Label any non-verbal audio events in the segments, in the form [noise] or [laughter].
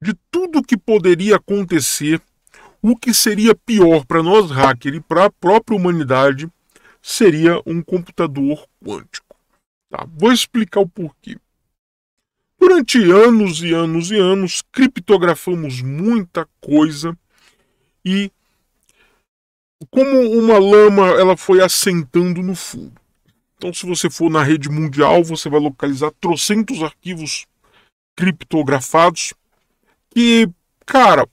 de tudo que poderia acontecer, o que seria pior para nós hacker e para a própria humanidade seria um computador quântico. Tá? Vou explicar o porquê. Durante anos e anos e anos, criptografamos muita coisa e como uma lama, ela foi assentando no fundo. Então, se você for na rede mundial, você vai localizar trocentos arquivos criptografados e, cara,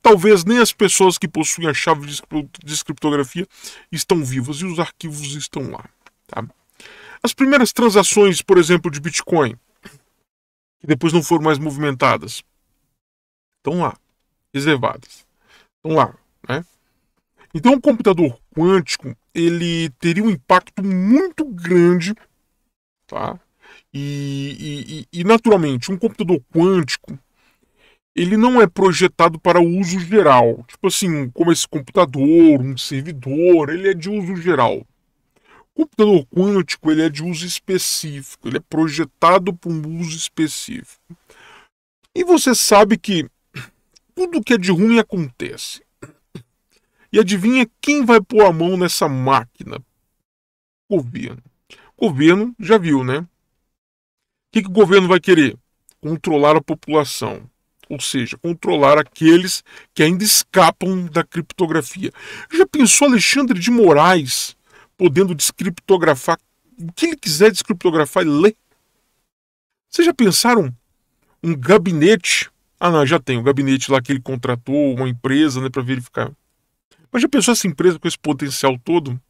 talvez nem as pessoas que possuem a chave de criptografia estão vivas e os arquivos estão lá. Tá? As primeiras transações, por exemplo, de Bitcoin, que depois não foram mais movimentadas, estão lá, reservadas. Estão lá, né? Então, o computador quântico ele teria um impacto muito grande, tá? E, e, e naturalmente, um computador quântico ele não é projetado para uso geral. Tipo assim, como esse computador, um servidor, ele é de uso geral. O computador quântico ele é de uso específico, ele é projetado para um uso específico. E você sabe que tudo que é de ruim acontece. E adivinha quem vai pôr a mão nessa máquina? O governo. O governo já viu, né? O que, que o governo vai querer? Controlar a população ou seja, controlar aqueles que ainda escapam da criptografia. Já pensou Alexandre de Moraes podendo descriptografar o que ele quiser descriptografar e ler? Vocês já pensaram um gabinete? Ah, não, já tem um gabinete lá que ele contratou, uma empresa, né, para verificar. Mas já pensou essa empresa com esse potencial todo?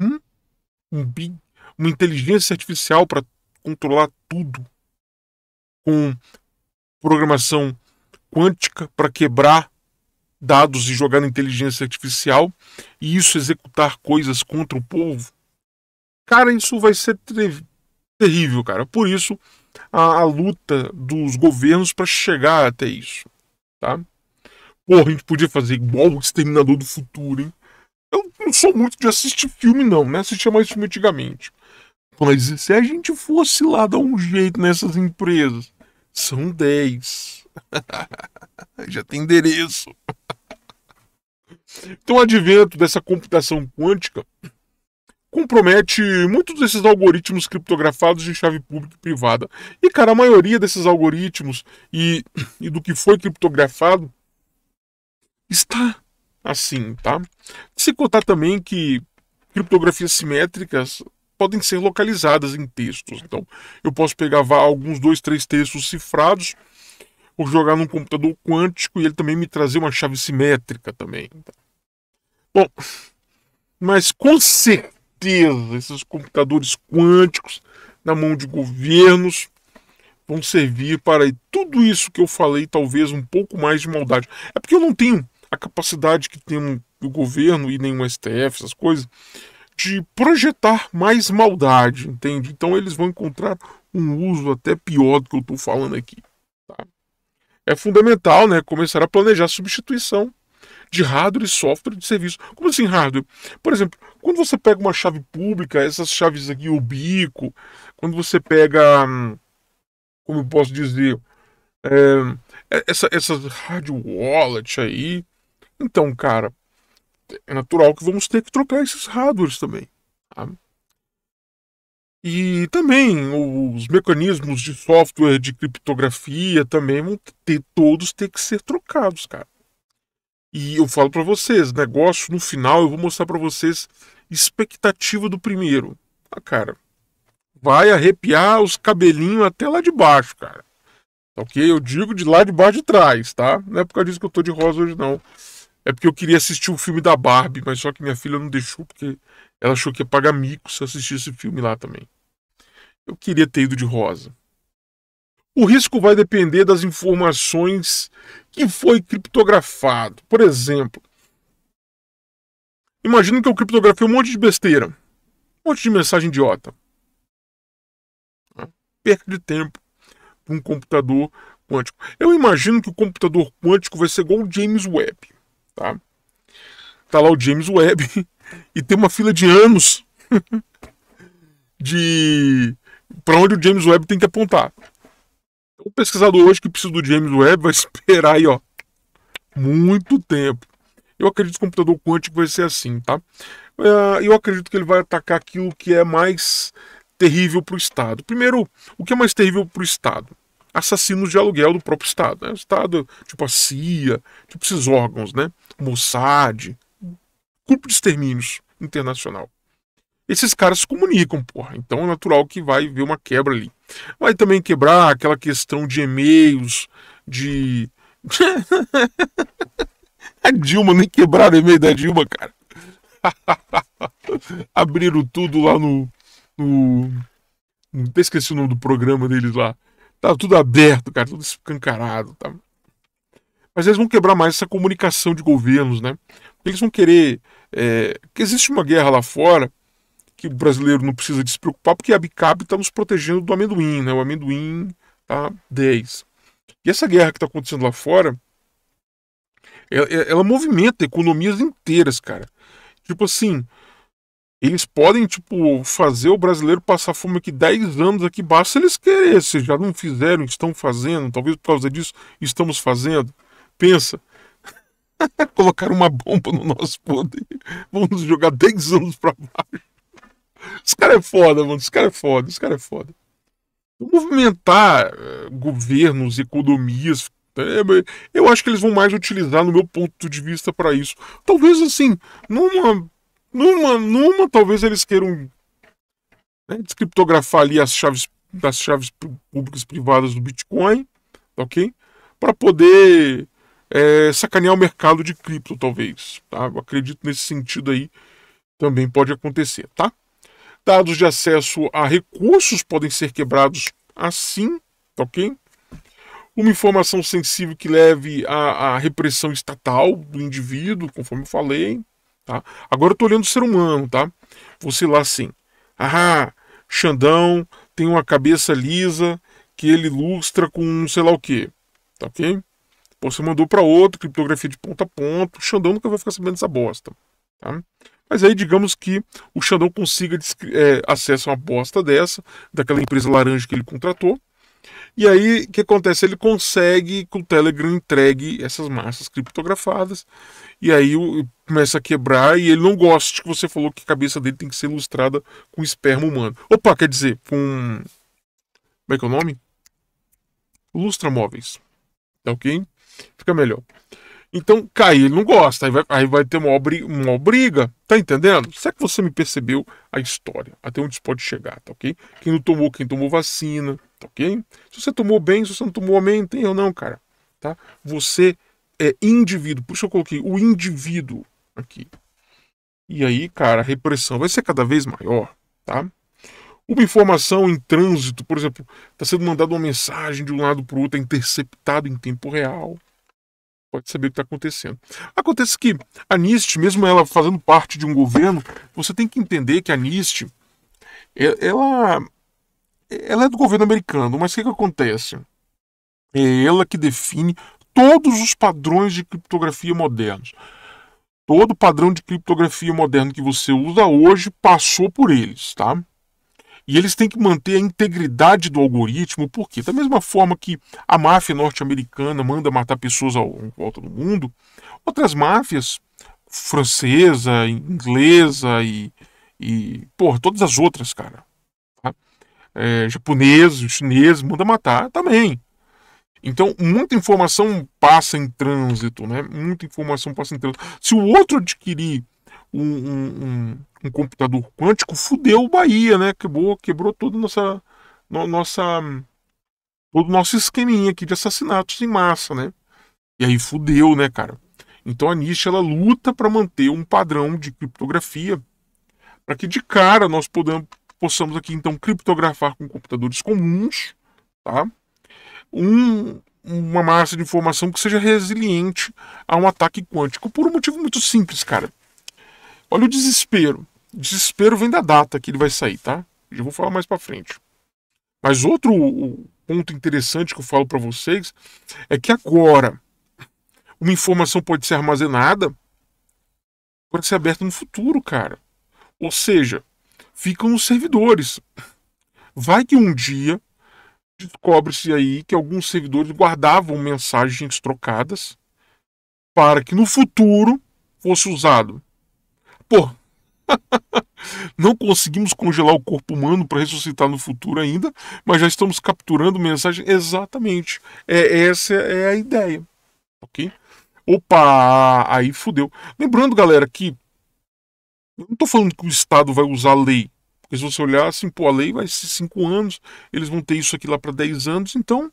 Hum? Um BIG, uma inteligência artificial para controlar tudo com programação quântica para quebrar dados e jogar na inteligência artificial e isso executar coisas contra o povo. Cara, isso vai ser terrível, cara. Por isso a, a luta dos governos para chegar até isso, tá? Porra, a gente podia fazer igual o Exterminador do Futuro, hein? Eu não sou muito de assistir filme, não, né? Assistia mais filme antigamente. Mas se a gente fosse lá dar um jeito nessas empresas, são 10 [laughs] Já tem endereço. Então, o advento dessa computação quântica compromete muitos desses algoritmos criptografados de chave pública e privada. E, cara, a maioria desses algoritmos e, e do que foi criptografado está assim, tá? Se contar também que criptografias simétricas podem ser localizadas em textos. Então, eu posso pegar alguns dois, três textos cifrados por jogar num computador quântico e ele também me trazer uma chave simétrica também. Então. Bom, mas com certeza esses computadores quânticos na mão de governos vão servir para tudo isso que eu falei, talvez um pouco mais de maldade. É porque eu não tenho a capacidade que tem um, o governo e nenhum STF, essas coisas, de projetar mais maldade, entende? Então eles vão encontrar um uso até pior do que eu estou falando aqui é fundamental né, começar a planejar a substituição de hardware e software de serviço. Como assim hardware? Por exemplo, quando você pega uma chave pública, essas chaves aqui, o bico, quando você pega, como eu posso dizer, é, é essa, essas hard wallet aí, então, cara, é natural que vamos ter que trocar esses hardwares também. Tá? E também os mecanismos de software de criptografia também vão ter todos ter que ser trocados, cara. E eu falo para vocês, negócio no final eu vou mostrar para vocês expectativa do primeiro. Ah, cara, vai arrepiar os cabelinhos até lá de baixo, cara. Tá ok? Eu digo de lá de baixo de trás, tá? Não é por causa disso que eu tô de rosa hoje não. É porque eu queria assistir o um filme da Barbie, mas só que minha filha não deixou, porque ela achou que ia pagar mico se assistir esse filme lá também. Eu queria ter ido de rosa. O risco vai depender das informações que foi criptografado. Por exemplo, imagino que eu criptografei um monte de besteira, um monte de mensagem idiota. Perca de tempo para um computador quântico. Eu imagino que o computador quântico vai ser igual o James Webb. Tá? tá lá o James Webb [laughs] e tem uma fila de anos [laughs] de para onde o James Webb tem que apontar. o pesquisador hoje que precisa do James Webb vai [laughs] esperar aí, ó, muito tempo. Eu acredito que o computador quântico vai ser assim, tá? Ah, eu acredito que ele vai atacar aquilo que é mais terrível para o Estado. Primeiro, o que é mais terrível para o Estado? assassinos de aluguel do próprio Estado. Né? O Estado, tipo a CIA, tipo esses órgãos, né? Mossad, grupo de extermínios internacional. Esses caras se comunicam, porra. Então é natural que vai ver uma quebra ali. Vai também quebrar aquela questão de e-mails, de. [laughs] a Dilma, nem quebraram o e-mail da Dilma, cara. [laughs] Abriram tudo lá no. no... Esqueci o nome do programa deles lá Tava tudo aberto, cara, tudo escancarado. Tá? Mas eles vão quebrar mais essa comunicação de governos, né? Porque eles vão querer. É, que existe uma guerra lá fora que o brasileiro não precisa de se preocupar, porque a Bicap está nos protegendo do amendoim, né? O amendoim tá 10. E essa guerra que está acontecendo lá fora, ela, é, é, ela movimenta economias inteiras, cara. Tipo assim, eles podem, tipo, fazer o brasileiro passar fome aqui 10 anos aqui embaixo se eles querem. Se já não fizeram, estão fazendo. Talvez por causa disso estamos fazendo. Pensa. [laughs] Colocaram uma bomba no nosso poder. Vamos jogar 10 anos pra baixo. Esse cara é foda, mano. Esse cara é foda. Esse cara é foda. Então, movimentar eh, governos, economias, é, eu acho que eles vão mais utilizar, no meu ponto de vista, para isso. Talvez assim, numa numa, numa talvez eles queiram né, descriptografar ali as chaves das chaves públicas privadas do Bitcoin, ok? Para poder é, sacanear o mercado de cripto, talvez. Tá? Eu acredito nesse sentido aí também pode acontecer, tá? Dados de acesso a recursos podem ser quebrados assim, ok? Uma informação sensível que leve à, à repressão estatal do indivíduo, conforme eu falei, Tá? Agora eu estou olhando o ser humano, tá? Você lá assim, ah, Xandão tem uma cabeça lisa que ele ilustra com um sei lá o que, tá ok? Você mandou para outro, criptografia de ponta a ponta, o Xandão nunca vai ficar sabendo dessa bosta, tá? Mas aí digamos que o Xandão consiga é, acesso a uma bosta dessa, daquela empresa laranja que ele contratou, e aí, o que acontece? Ele consegue que o Telegram entregue essas massas criptografadas, e aí começa a quebrar, e ele não gosta que você falou que a cabeça dele tem que ser ilustrada com esperma humano. Opa, quer dizer, com. Como é que é o nome? Lustra móveis. Tá ok? Fica melhor. Então, cair ele não gosta, aí vai, aí vai ter uma, obri, uma briga, tá entendendo? Será é que você me percebeu a história, até onde isso pode chegar, tá ok? Quem não tomou, quem tomou vacina, tá ok? Se você tomou bem, se você não tomou amém, tem ou não, cara, tá? Você é indivíduo, por isso eu coloquei o indivíduo aqui. E aí, cara, a repressão vai ser cada vez maior, tá? Uma informação em trânsito, por exemplo, está sendo mandada uma mensagem de um lado para o outro, é interceptado em tempo real pode saber o que está acontecendo. Acontece que a NIST, mesmo ela fazendo parte de um governo, você tem que entender que a NIST, ela, ela é do governo americano, mas o que, que acontece? É ela que define todos os padrões de criptografia modernos. Todo padrão de criptografia moderno que você usa hoje passou por eles, tá? E eles têm que manter a integridade do algoritmo, porque da mesma forma que a máfia norte-americana manda matar pessoas ao, volta do mundo, outras máfias, francesa, inglesa e, e por todas as outras, cara, tá? é, manda matar também. Então, muita informação passa em trânsito, né? Muita informação passa em trânsito. Se o outro adquirir um, um, um computador quântico, fudeu o Bahia, né? Quebrou, quebrou toda nossa, no, nossa, todo o nosso esqueminha aqui de assassinatos em massa, né? E aí fudeu, né, cara? Então a Nish ela luta para manter um padrão de criptografia, para que de cara nós podamos, possamos aqui então criptografar com computadores comuns, tá? Um, uma massa de informação que seja resiliente a um ataque quântico por um motivo muito simples, cara. Olha o desespero desespero vem da data que ele vai sair, tá? Já vou falar mais para frente. Mas outro ponto interessante que eu falo para vocês é que agora uma informação pode ser armazenada pode ser aberta no futuro, cara. Ou seja, ficam os servidores. Vai que um dia descobre-se aí que alguns servidores guardavam mensagens trocadas para que no futuro fosse usado. Pô, [laughs] Não conseguimos congelar o corpo humano para ressuscitar no futuro ainda, mas já estamos capturando mensagem. Exatamente. É, essa é a ideia. Ok? Opa! Aí fudeu. Lembrando, galera, que. Eu não estou falando que o Estado vai usar a lei. Porque se você olhar, assim, pô, a lei vai ser 5 anos, eles vão ter isso aqui lá para 10 anos, então.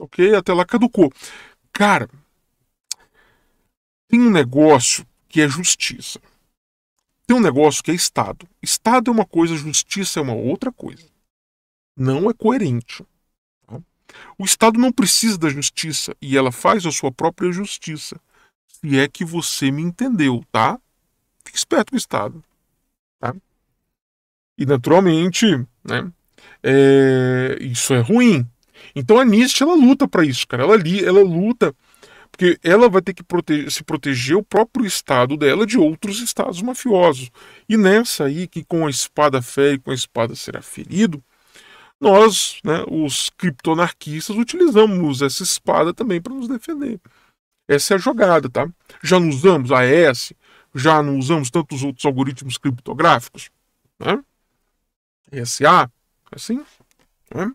Ok? Até lá caducou. Cara. Tem um negócio que é justiça. Tem um negócio que é Estado. Estado é uma coisa, justiça é uma outra coisa. Não é coerente. Tá? O Estado não precisa da justiça e ela faz a sua própria justiça. Se é que você me entendeu, tá? Fique esperto com o Estado. Tá? E naturalmente, né? É... Isso é ruim. Então a Nietzsche ela luta para isso, cara. Ela, ali, ela luta porque ela vai ter que proteger, se proteger o próprio estado dela de outros estados mafiosos. E nessa aí, que com a espada fere, com a espada será ferido, nós, né, os criptonarquistas, utilizamos essa espada também para nos defender. Essa é a jogada, tá? Já não usamos AES, já não usamos tantos outros algoritmos criptográficos, né? SA, assim, né?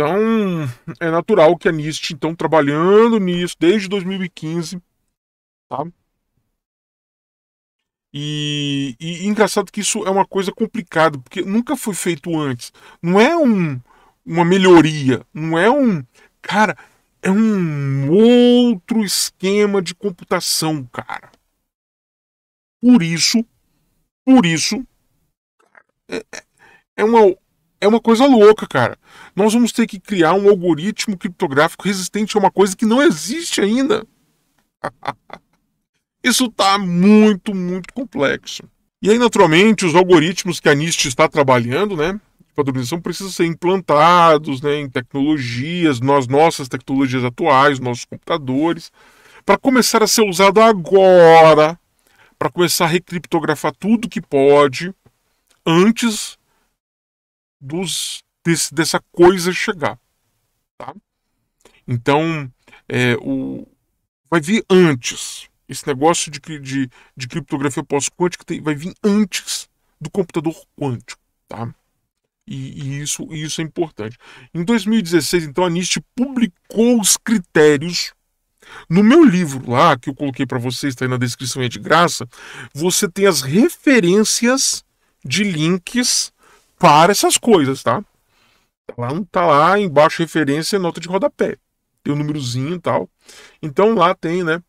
Então, é natural que a NIST, então, trabalhando nisso desde 2015, tá? E, e, engraçado que isso é uma coisa complicada, porque nunca foi feito antes. Não é um, uma melhoria, não é um. Cara, é um outro esquema de computação, cara. Por isso, por isso, é, é, é uma é uma coisa louca, cara. Nós vamos ter que criar um algoritmo criptográfico resistente a uma coisa que não existe ainda. [laughs] Isso tá muito, muito complexo. E aí, naturalmente, os algoritmos que a NIST está trabalhando, né? De padronização precisam ser implantados né, em tecnologias, nas nossas tecnologias atuais, nossos computadores, para começar a ser usado agora, para começar a recriptografar tudo que pode, antes dos, desse, dessa coisa chegar. Tá? Então, é, o, vai vir antes. Esse negócio de, de, de criptografia pós-quântica vai vir antes do computador quântico. Tá? E, e, isso, isso é importante. Em 2016, então, a NIST publicou os critérios. No meu livro lá, que eu coloquei para vocês, está aí na descrição, é de graça, você tem as referências de links para essas coisas, tá? lá tá. não tá lá embaixo referência nota de rodapé. Tem o um númerozinho e tal. Então lá tem, né,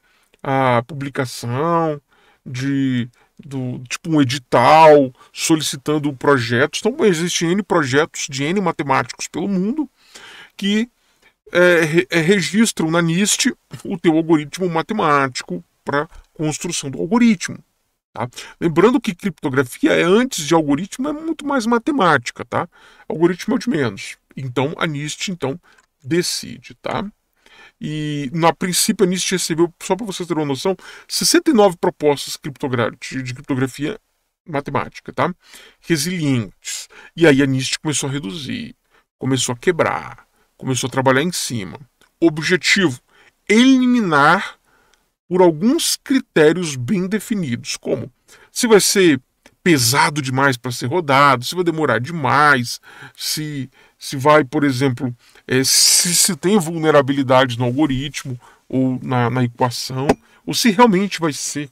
a publicação de do tipo um edital solicitando projetos. Então existem N projetos de N matemáticos pelo mundo que é, é registram na NIST o teu algoritmo matemático para construção do algoritmo. Tá? Lembrando que criptografia é antes de algoritmo é muito mais matemática, tá? Algoritmo é o de menos. Então a NIST então decide, tá? E na princípio a NIST recebeu, só para vocês terem uma noção, 69 propostas de criptografia matemática, tá? Resilientes. E aí a NIST começou a reduzir, começou a quebrar, começou a trabalhar em cima. Objetivo: eliminar por alguns critérios bem definidos, como se vai ser pesado demais para ser rodado, se vai demorar demais, se, se vai, por exemplo, é, se, se tem vulnerabilidade no algoritmo ou na, na equação, ou se realmente vai ser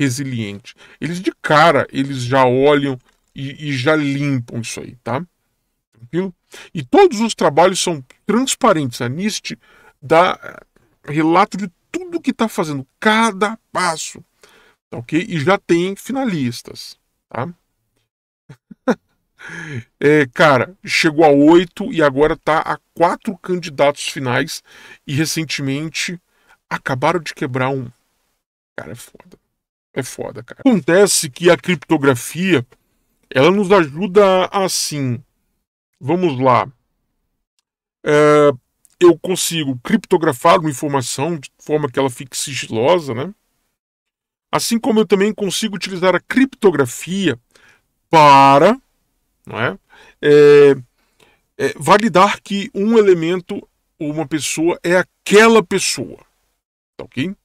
resiliente. Eles de cara, eles já olham e, e, já limpam isso aí, tá? Tranquilo? E todos os trabalhos são transparentes. A NIST dá eh, relato de tudo que está fazendo, cada passo, tá ok? E já tem finalistas, tá? [laughs] é, cara, chegou a oito e agora está a quatro candidatos finais e recentemente acabaram de quebrar um. Cara, é foda. É foda, cara. Acontece que a criptografia ela nos ajuda assim. Vamos lá. É, eu consigo criptografar uma informação de forma que ela fique sigilosa, né? Assim como eu também consigo utilizar a criptografia para não é, é, é validar que um elemento ou uma pessoa é aquela pessoa. Tá ok?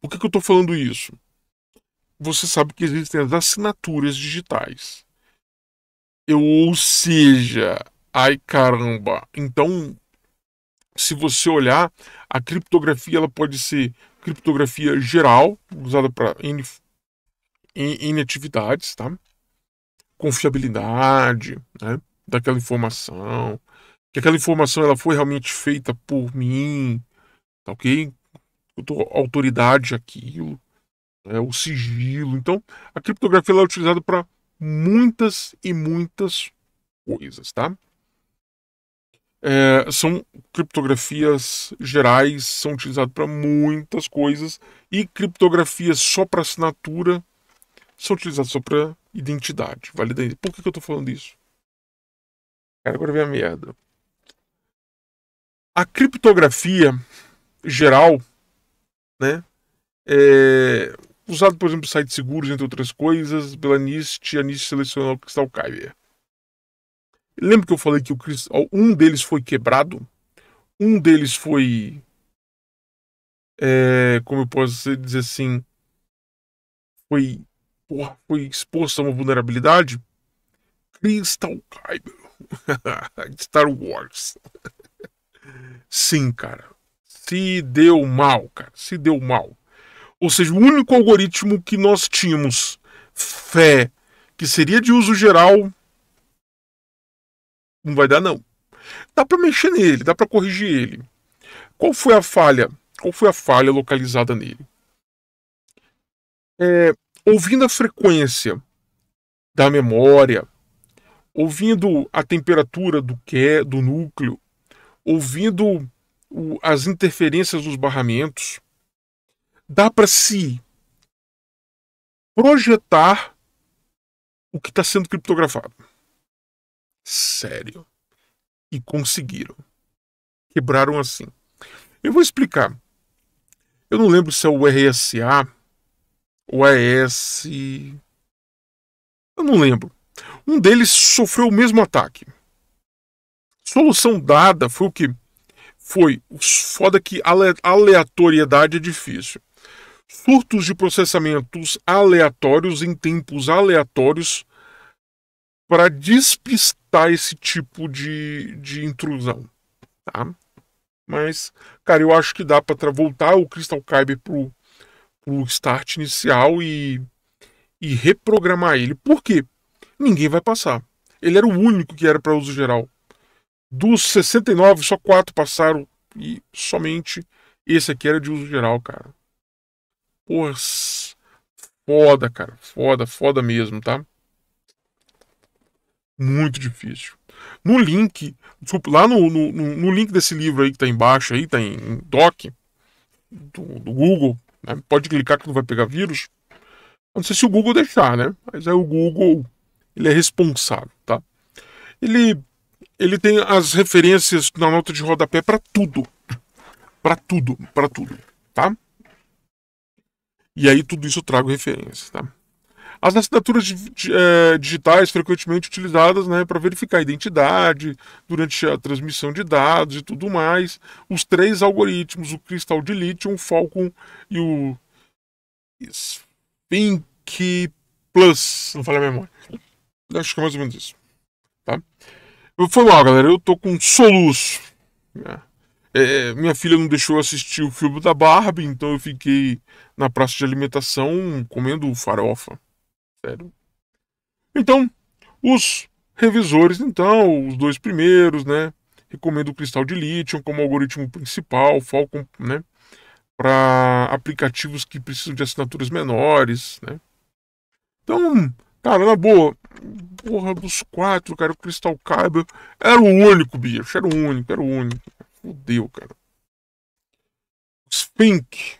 Por que, que eu estou falando isso? Você sabe que existem as assinaturas digitais. Eu, ou seja, ai caramba, então se você olhar, a criptografia ela pode ser criptografia geral, usada para N, atividades, tá? confiabilidade né? daquela informação, que aquela informação ela foi realmente feita por mim, tá ok? Eu tô autoridade aquilo, né? o sigilo. Então, a criptografia ela é utilizada para muitas e muitas coisas, tá? É, são criptografias gerais, são utilizadas para muitas coisas, e criptografias só para assinatura são utilizadas só para identidade, validade. Por que, que eu estou falando isso? Cara, agora vem a merda. A criptografia geral, né, é usada por exemplo, sites seguros, entre outras coisas, pela NIST, a NIST selecionou o Crystal Kyber. Lembra que eu falei que o um deles foi quebrado? Um deles foi. É, como eu posso dizer assim? Foi, porra, foi exposto a uma vulnerabilidade? Crystal Kyber. [laughs] Star Wars. Sim, cara. Se deu mal, cara. Se deu mal. Ou seja, o único algoritmo que nós tínhamos fé que seria de uso geral não vai dar não. Dá para mexer nele, dá para corrigir ele. Qual foi a falha? Qual foi a falha localizada nele? É, ouvindo a frequência da memória, ouvindo a temperatura do que do núcleo, ouvindo o, as interferências dos barramentos, dá para se projetar o que está sendo criptografado sério. E conseguiram. Quebraram assim. Eu vou explicar. Eu não lembro se é o RSA, o AES. Eu não lembro. Um deles sofreu o mesmo ataque. Solução dada foi o que? Foi foda que aleatoriedade é difícil. Surtos de processamentos aleatórios em tempos aleatórios para despistar evitar esse tipo de, de intrusão, tá? Mas, cara, eu acho que dá para voltar o Crystal Kyber pro, pro start inicial e, e reprogramar ele. Por quê? Ninguém vai passar. Ele era o único que era para uso geral. Dos 69, só quatro passaram e somente esse aqui era de uso geral, cara. Porra, foda, cara. Foda, foda mesmo, tá? Muito difícil. No link, desculpa, lá no, no, no link desse livro aí que tá embaixo, aí, tá em, em doc, do, do Google, né? pode clicar que não vai pegar vírus. Não sei se o Google deixar, né? Mas aí o Google, ele é responsável, tá? Ele, ele tem as referências na nota de rodapé para tudo. para tudo, para tudo, tá? E aí tudo isso eu trago referências, tá? as assinaturas eh, digitais frequentemente utilizadas né, para verificar a identidade durante a transmissão de dados e tudo mais. Os três algoritmos, o Crystal, de lítio, o Falcon e o Pink Plus. Não falei a memória. Acho que é mais ou menos isso. Tá? Foi mal, galera. Eu tô com soluço. É, é minha filha não deixou assistir o filme da Barbie, então eu fiquei na praça de alimentação comendo farofa. Sério. Então, os revisores, então, os dois primeiros, né? Recomendo o cristal de lítio como algoritmo principal, Falcon, né? Para aplicativos que precisam de assinaturas menores, né? Então, cara, na boa, porra, dos quatro, cara, o cristal Cable era o único, bicho, era o único, era o único. Fudeu, cara. Sphinx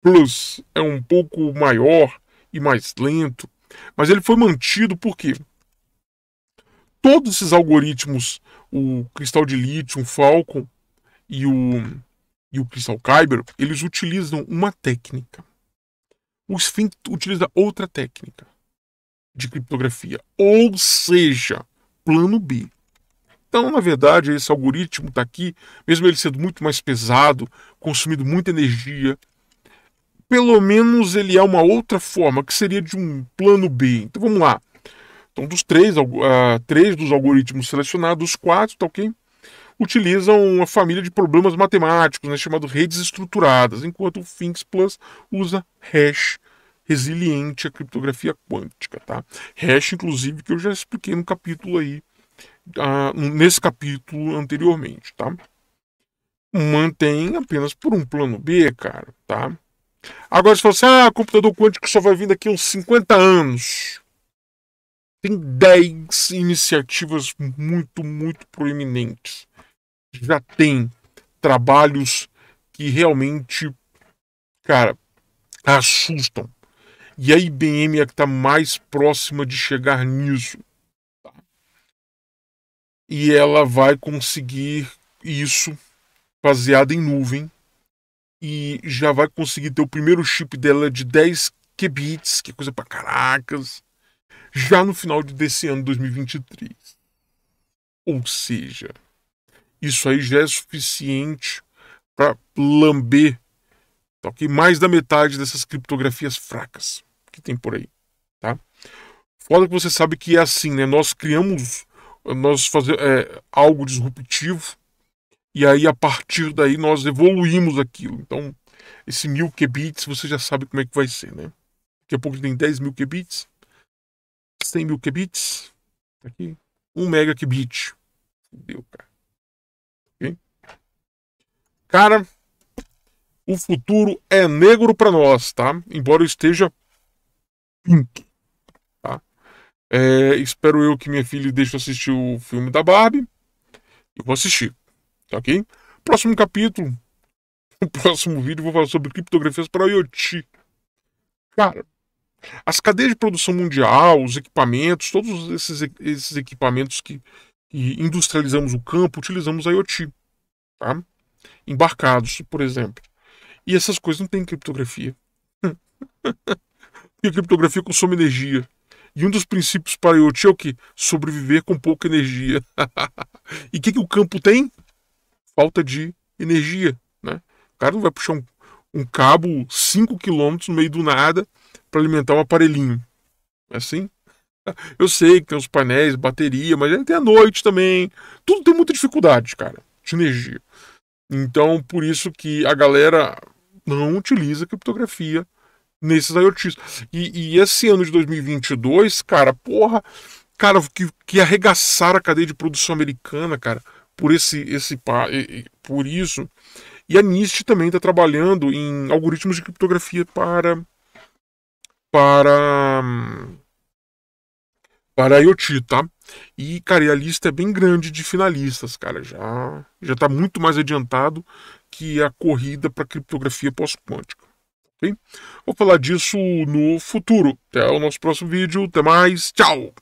Plus é um pouco maior e mais lento. Mas ele foi mantido porque Todos esses algoritmos, o cristal de lítio, o Falcon e o, e o cristal Kyber, eles utilizam uma técnica. O Sphinx utiliza outra técnica de criptografia, ou seja, plano B. Então, na verdade, esse algoritmo está aqui, mesmo ele sendo muito mais pesado, consumindo muita energia, pelo menos ele é uma outra forma, que seria de um plano B. Então vamos lá. Então, dos três, uh, três dos algoritmos selecionados, quatro, tá ok? Utilizam uma família de problemas matemáticos, né, chamado redes estruturadas, enquanto o Finks Plus usa hash resiliente à criptografia quântica, tá? Hash, inclusive, que eu já expliquei no capítulo aí, uh, nesse capítulo anteriormente, tá? Mantém apenas por um plano B, cara, tá? Agora, se você, assim, ah, computador quântico só vai vir daqui uns 50 anos. Tem 10 iniciativas muito, muito proeminentes. Já tem trabalhos que realmente, cara, assustam. E a IBM é que está mais próxima de chegar nisso. Tá? E ela vai conseguir isso baseada em nuvem e já vai conseguir ter o primeiro chip dela de 10 qubits, que é coisa pra caracas, já no final desse ano 2023. Ou seja, isso aí já é suficiente para lamber tá, okay? mais da metade dessas criptografias fracas que tem por aí. Tá? Foda que você sabe que é assim, né? Nós criamos nós fazer é, algo disruptivo e aí, a partir daí, nós evoluímos aquilo. Então, esse mil qubits, você já sabe como é que vai ser, né? Daqui a pouco tem 10 mil qubits, 100 mil qubits, tá aqui, 1 mega qubit. Fudeu, cara. Ok? Cara, o futuro é negro para nós, tá? Embora eu esteja pink, tá? É, espero eu que minha filha deixe assistir o filme da Barbie. Eu vou assistir. Tá ok? Próximo capítulo. No [laughs] próximo vídeo vou falar sobre criptografias para IoT. Cara, as cadeias de produção mundial, os equipamentos, todos esses, esses equipamentos que, que industrializamos o campo, utilizamos IoT. Tá? Embarcados, por exemplo. E essas coisas não têm criptografia. [laughs] e a criptografia consome energia. E um dos princípios para IoT é o que? Sobreviver com pouca energia. [laughs] e o que, que o campo tem? falta de energia. Né? O cara não vai puxar um, um cabo 5 km no meio do nada para alimentar um aparelhinho. É assim? Eu sei que tem os painéis, bateria, mas tem a noite também. Tudo tem muita dificuldade, cara, de energia. Então, por isso que a galera não utiliza criptografia nesses IoTs. E, e esse ano de 2022, cara, porra, cara, que, que arregaçaram a cadeia de produção americana, cara por esse, esse por isso. E a NIST também está trabalhando em algoritmos de criptografia para para para IoT, tá? E cara, e a lista é bem grande de finalistas, cara, já já está muito mais adiantado que a corrida para criptografia pós-quântica. OK? Vou falar disso no futuro. Até o nosso próximo vídeo, até mais, tchau.